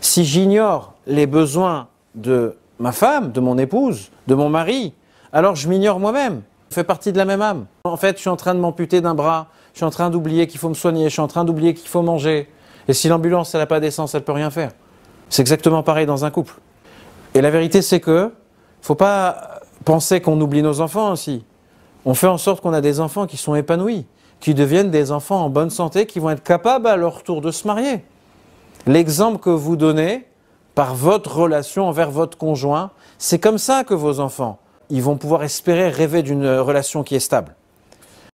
Si j'ignore les besoins de ma femme, de mon épouse, de mon mari, alors je m'ignore moi-même. Je fais partie de la même âme. En fait, je suis en train de m'amputer d'un bras, je suis en train d'oublier qu'il faut me soigner, je suis en train d'oublier qu'il faut manger. Et si l'ambulance, elle n'a pas d'essence, elle ne peut rien faire. C'est exactement pareil dans un couple. Et la vérité, c'est que faut pas penser qu'on oublie nos enfants aussi. On fait en sorte qu'on a des enfants qui sont épanouis, qui deviennent des enfants en bonne santé, qui vont être capables à leur tour de se marier. L'exemple que vous donnez par votre relation envers votre conjoint, c'est comme ça que vos enfants, ils vont pouvoir espérer rêver d'une relation qui est stable.